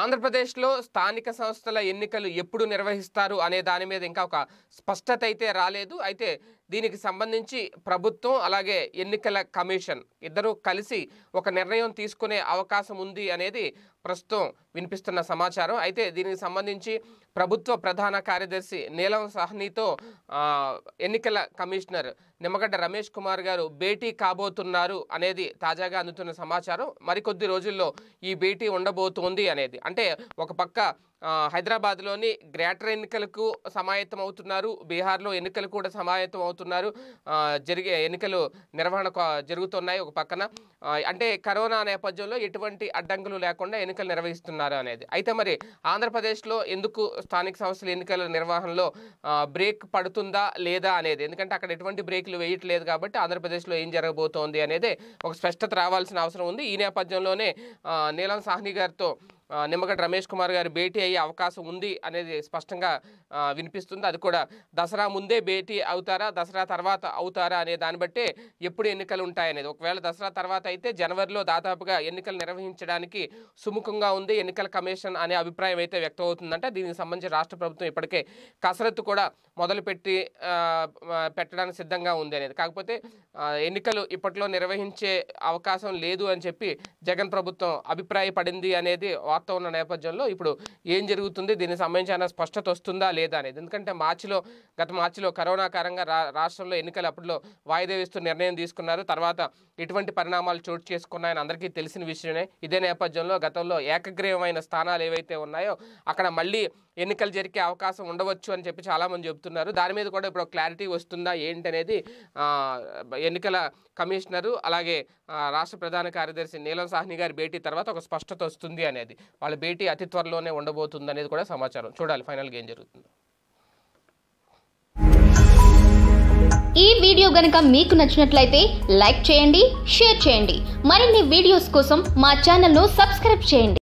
ఆంధ్రప్రదేశ్లో స్థానిక సంస్థల ఎన్నికలు ఎప్పుడు నిర్వహిస్తారు అనే దాని మీద ఇంకా ఒక స్పష్టత అయితే రాలేదు అయితే దీనికి సంబంధించి ప్రభుత్వం అలాగే ఎన్నికల కమిషన్ ఇద్దరూ కలిసి ఒక నిర్ణయం తీసుకునే అవకాశం ఉంది అనేది ప్రస్తుతం వినిపిస్తున్న సమాచారం అయితే దీనికి సంబంధించి ప్రభుత్వ ప్రధాన కార్యదర్శి నీలం సాహ్నితో ఎన్నికల కమిషనర్ నిమ్మగడ్డ రమేష్ కుమార్ గారు భేటీ కాబోతున్నారు అనేది తాజాగా అందుతున్న సమాచారం మరికొద్ది రోజుల్లో ఈ భేటీ ఉండబోతోంది అనేది అంటే ఒక పక్క హైదరాబాద్లోని గ్రేటర్ ఎన్నికలకు సమాయత్తం అవుతున్నారు బీహార్లో ఎన్నికలు కూడా సమాయత్తం అవుతున్నారు జరిగే ఎన్నికలు నిర్వహణ జరుగుతున్నాయి ఒక పక్కన అంటే కరోనా నేపథ్యంలో ఎటువంటి అడ్డంకులు లేకుండా ఎన్నికలు నిర్వహిస్తున్నారు అనేది అయితే మరి ఆంధ్రప్రదేశ్లో ఎందుకు స్థానిక సంస్థల ఎన్నికల నిర్వహణలో బ్రేక్ పడుతుందా లేదా అనేది ఎందుకంటే అక్కడ ఎటువంటి బ్రేక్లు వేయట్లేదు కాబట్టి ఆంధ్రప్రదేశ్లో ఏం జరగబోతోంది అనేది ఒక స్పష్టత రావాల్సిన అవసరం ఉంది ఈ నేపథ్యంలోనే నీలం సాహ్ని గారితో నిమ్మగడ్డ రమేష్ కుమార్ గారు భేటీ అయ్యే అవకాశం ఉంది అనేది స్పష్టంగా వినిపిస్తుంది అది కూడా దసరా ముందే భేటీ అవుతారా దసరా తర్వాత అవుతారా అనే దాన్ని బట్టే ఎప్పుడు ఎన్నికలు ఉంటాయనేది ఒకవేళ దసరా తర్వాత అయితే జనవరిలో దాదాపుగా ఎన్నికలు నిర్వహించడానికి సుముఖంగా ఉంది ఎన్నికల కమిషన్ అనే అభిప్రాయం అయితే వ్యక్తం దీనికి సంబంధించి రాష్ట్ర ప్రభుత్వం ఇప్పటికే కసరత్తు కూడా మొదలుపెట్టి పెట్టడానికి సిద్ధంగా ఉంది అనేది కాకపోతే ఎన్నికలు ఇప్పట్లో నిర్వహించే అవకాశం లేదు అని చెప్పి జగన్ ప్రభుత్వం అభిప్రాయపడింది అనేది వార్త ఉన్న నేపథ్యంలో ఇప్పుడు ఏం జరుగుతుంది దీనికి సంబంధించిన స్పష్టత వస్తుందా లేదా అనేది ఎందుకంటే మార్చిలో గత మార్చిలో కరోనా కారణంగా రాష్ట్రంలో ఎన్నికలు అప్పట్లో వాయిదా వేస్తూ నిర్ణయం తీసుకున్నారు తర్వాత ఎటువంటి పరిణామాలు చోటు చేసుకున్నాయని అందరికీ తెలిసిన విషయమే ఇదే నేపథ్యంలో గతంలో ఏకగ్రీవమైన స్థానాలు ఏవైతే ఉన్నాయో అక్కడ మళ్ళీ ఎన్నికలు జరిగే అవకాశం ఉండవచ్చు అని చెప్పి చాలామంది చెబుతున్నారు దాని మీద కూడా ఇప్పుడు క్లారిటీ వస్తుందా ఏంటనేది ఎన్నికల కమిషనరు అలాగే రాష్ట్ర ప్రధాన కార్యదర్శి నీలం సాహ్ని గారి భేటీ తర్వాత ఒక స్పష్టత వస్తుంది అనేది వాళ్ళ భేటీ అతి త్వరలోనే ఉండబోతుంది అనేది కూడా సమాచారం చూడాలి ఫైనల్గా ఏం జరుగుతుంది ఈ వీడియో గనక మీకు నచ్చినట్లయితే లైక్ చేయండి షేర్ చేయండి మరిన్ని వీడియోస్ కోసం మా ఛానల్ను సబ్స్క్రైబ్ చేయండి